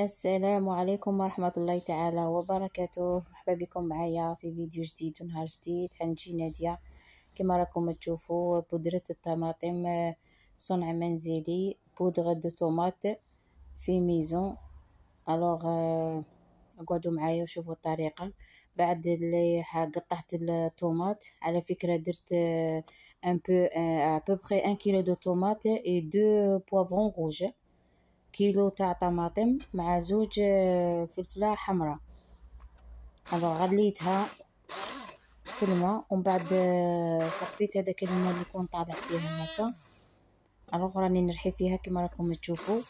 السلام عليكم ورحمة الله تعالى وبركاته مرحبا بكم معايا في فيديو جديد ونهار جديد حنجي نادية كما راكم تشوفوا بودرة الطماطم صنع منزلي بودرة دو طوماط في ميزون الوغ اقعدوا آه، معايا وشوفوا الطريقة بعد اللي قطعت الطوماط على فكرة درت ان بو ان كيلو دو طوماط و دو بوافون روج كيلو تاع طماطم مع زوج آه، فلفلة حمراء هذا غليتها في الماء ومن بعد آه، صفيت هذاك الماء اللي يكون طالع فيه هكا الوغ راني نرحي فيها كما راكم تشوفوا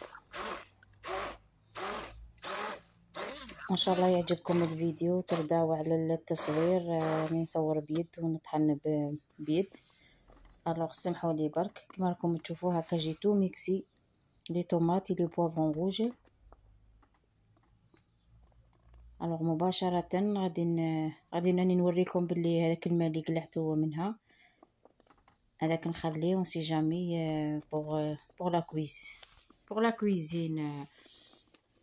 ان شاء الله يعجبكم الفيديو ترداو على التصوير آه، راني نصور بيد ونطحن بيد الوغ سمحوا لي برك كما راكم تشوفوا هكا جيتو ميكسي les tomates et les poivrons rouges الوغ مباشرة غادي غادي انني نوريكم بلي هذاك الماء اللي قلعته منها هذاك نخليه اون سي جامي بوغ بوغ لا كويز بوغ لا كويزين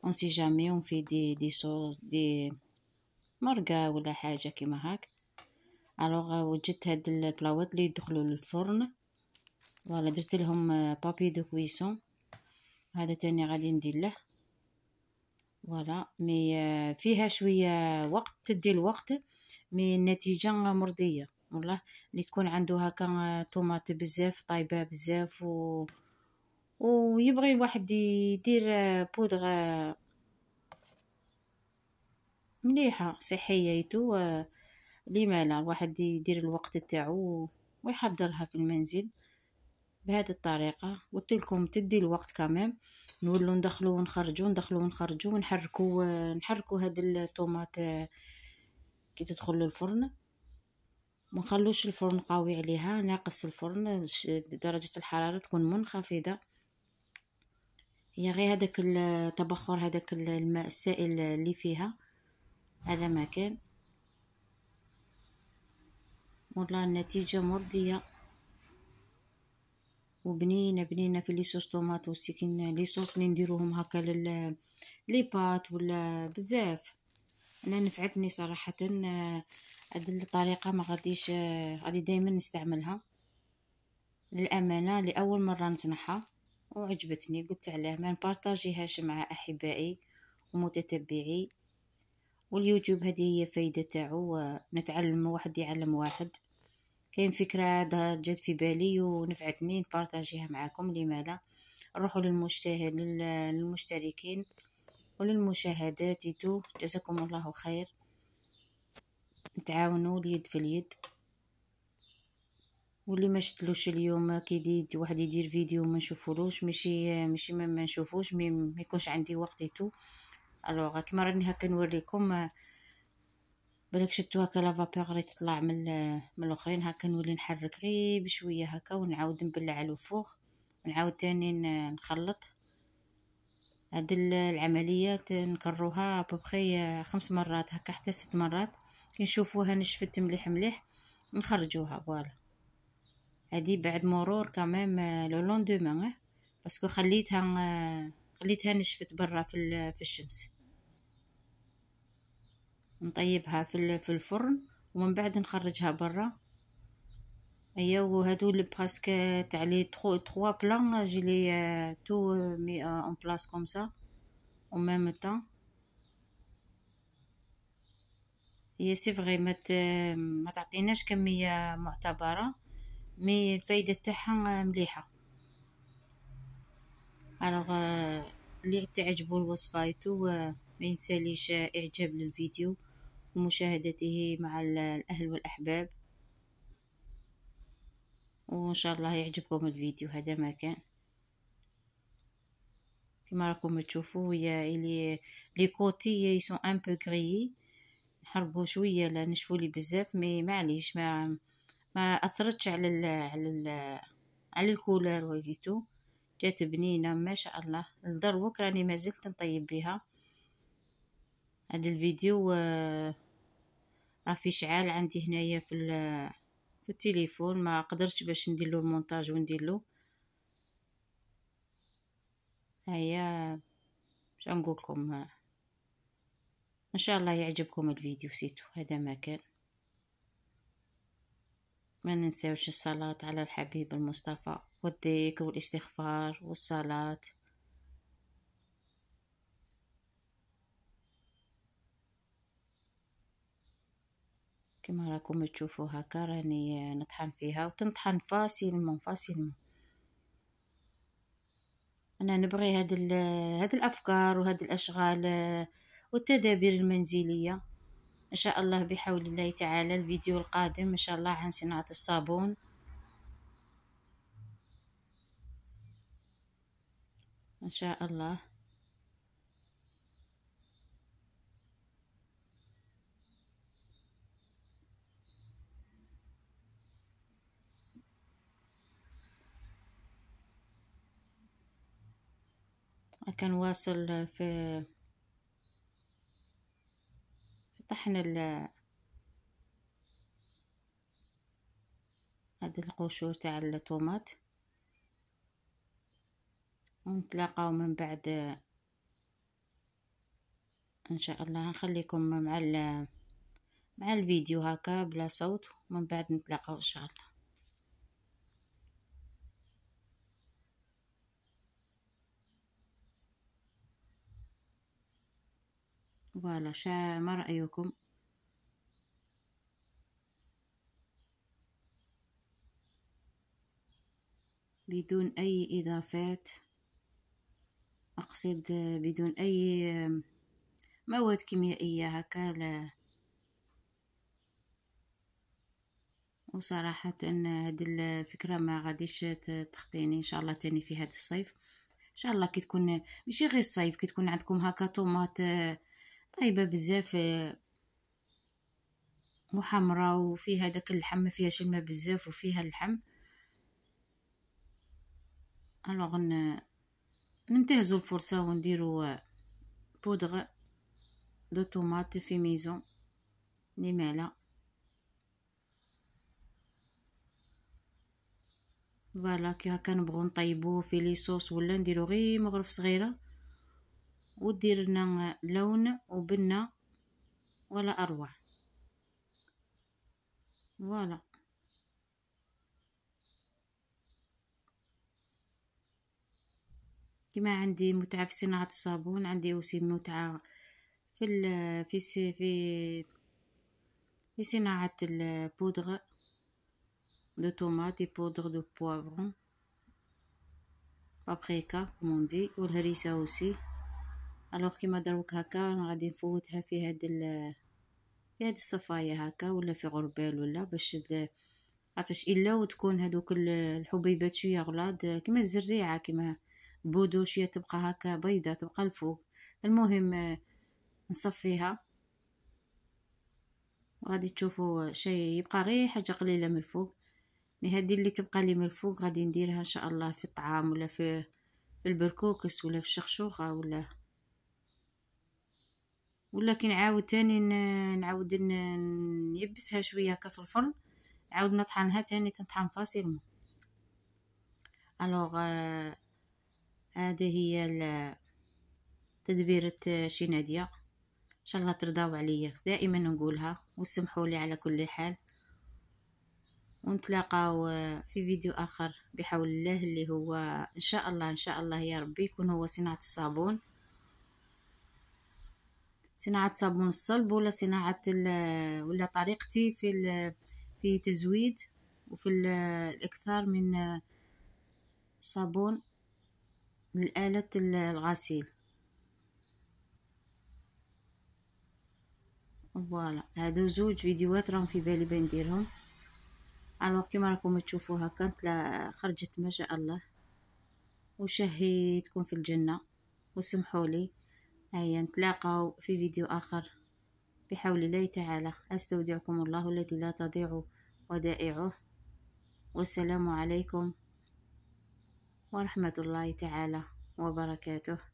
اون سي جامي اون في دي دي صوص دي مرقة ولا حاجة كيما هاك الوغ euh، وجدت هاد البلاوات اللي يدخلوا للفرن فوالا درت لهم بابي دو كويسون هذا تاني غادي ندير له فوالا مي euh, فيها شويه وقت تدي الوقت مي النتيجه مرضيه والله اللي تكون عنده هكا آه، طوماط بزاف طايبه بزاف و ويبغي الواحد يدير آه، بودغ آه، مليحه صحيه ايتو لما لا الواحد يدير الوقت تاعو ويحضرها في المنزل بهذه الطريقه قلت لكم تدي الوقت كمان نولو ندخلو ونخرجو ندخلو ونخرجو ونحركو نحركو هاد الطوماط آه، كي تدخل للفرن ما نخلوش الفرن قوي عليها ناقص الفرن درجه الحراره تكون منخفضه هي غير هذاك التبخر هذاك الماء السائل اللي فيها هذا ما كان والله النتيجه مرضيه وبنينه بنينه في ليصوص طوماط وسكين ليصوص اللي نديروهم هكا لل لي بات ولا بزاف انا نفعتني صراحه آه، هاد الطريقه ما غاديش آه، غادي دائما نستعملها للامانه لاول مره نصنعها وعجبتني قلت علاه ما نبارطاجيهاش مع احبائي ومتتبعي واليوتيوب هذه هي فايده تاعو آه، نتعلم واحد يعلم واحد كاين فكره جات في بالي ونفعتني نبارطاجيها معكم لما لا نروحوا للمشتهد للمشتركين وللمشاهدات تو جزاكم الله خير نتعاونوا اليد في اليد واللي ما شتلوش اليوم كي واحد يدير فيديو ما نشوفولوش ماشي ماشي ما نشوفوش ما يكونش عندي وقت تو الوغ كما راني هكا نوريكم بالك شفتو هكا فابور غادي تطلع من من الاخرين هكا نولي نحرك غير بشويه هكا ونعاود نبلع الوفوق ونعاود تاني نخلط هاد العمليه نكروها بوبخي آه، خمس مرات هكا حتى ست مرات كي نشوفوها نشفت مليح مليح نخرجوها فوالا هادي بعد مرور كمام لو آه، مان آه. باسكو خليتها خليتها نشفت برا في في الشمس نطيبها في الفرن ومن بعد نخرجها برا ايا وهادو لي براسك تاع لي 3 بلان جي لي آه، تو مي اون بلاص كوم سا او ميم طون هي سي فري ما ما تعطيناش كميه معتبره مي الفايده تاعها آه، مليحه الوغ آه، اللي تعجبو الوصفه ايتو ما ينساليش اعجاب للفيديو ومشاهدته مع الأهل والأحباب وإن شاء الله يعجبكم الفيديو هذا ما كان كما راكم تشوفوا يا لي لي كوتي سون ان بو غري نحرقوا شويه لا نشفوا لي بزاف مي معليش ما ما اثرتش على ال على ال على الكولر وقيتو جات بنينه ما شاء الله لدروك راني مازلت نطيب بها هذا الفيديو آه، راه في شعال عندي هنايا في في التليفون ما قدرتش باش ندير له المونتاج وندير له هيا باش نقول لكم آه، ان شاء الله يعجبكم الفيديو سيتو هذا ما كان ما ننساوش الصلاة على الحبيب المصطفى والذكر والاستغفار والصلاة كما راكم تشوفوا هكا راني نطحن فيها وتنطحن فاسيلمون من. انا نبغي هاد هاد الافكار وهاد الاشغال آه، والتدابير المنزليه ان شاء الله بحول الله تعالى الفيديو القادم ان شاء الله عن صناعه الصابون ان شاء الله كان واصل في في طحن ال هاد القشور تاع الطوماط ونتلاقاو من بعد ان شاء الله نخليكم مع مع الفيديو هكا بلا صوت ومن بعد نتلاقاو ان شاء الله فوالا شا ما رأيكم بدون أي إضافات أقصد بدون أي مواد كيميائية هكا لا وصراحة هاد الفكرة ما غاديش تخطيني إن شاء الله تاني في هاد الصيف إن شاء الله كي تكون ماشي غير الصيف كي تكون عندكم هكا طومات آه، طايبه بزاف آه، محمرة وفيها داك اللحم فيها شلمة بزاف وفيها اللحم الوغ ننتهزو الفرصة ونديرو آه، بودغ دو طوماط في ميزون لي فوالا كي هكا نبغو نطيبو في لي صوص ولا نديرو غير مغرف صغيره وديرنا لون وبنا ولا اروع فوالا كما عندي متعه في صناعه الصابون عندي اوسي متعه في ال في في في صناعه البودغ دو طوماط بودغ دو بوافرون بابريكا كوم دي والهريسه اوسي الوغ كيما دروك هكا انا غادي نفوتها في هاد ال في هاد الصفايه هكا ولا في غربال ولا باش عطاش الا وتكون هادوك الحبيبات شويه غلاض كيما الزريعه كيما بودو شويه تبقى هكا بيضه تبقى الفوق المهم نصفيها غادي تشوفوا شي يبقى غير حاجه قليله من الفوق هذه اللي تبقى لي من الفوق غادي نديرها ان شاء الله في الطعام ولا في البركوكس ولا في الشخشوخه ولا ولكن عاود تاني نعاود نيبسها شويه هكا في الفرن نعاود نطحنها تاني تنطحن فاسيلمون الوغ آه، هذه آه هي تدبيرة شي نادية ان شاء الله ترضاو عليا دائما نقولها وسمحوا لي على كل حال ونتلاقاو آه، في فيديو اخر بحول الله اللي هو ان شاء الله ان شاء الله يا ربي يكون هو صناعة الصابون صناعة صابون الصلب ولا صناعة ولا طريقتي في في تزويد وفي الإكثار من صابون من آلة الغسيل فوالا هادو زوج فيديوهات راهم في بالي بين نديرهم الوغ كيما راكم تشوفو هاكا تلا خرجت ما شاء الله وشهيتكم في الجنه وسمحوا لي هيا نتلاقاو في فيديو آخر بحول الله تعالى أستودعكم الله الذي لا تضيع ودائعه والسلام عليكم ورحمة الله تعالى وبركاته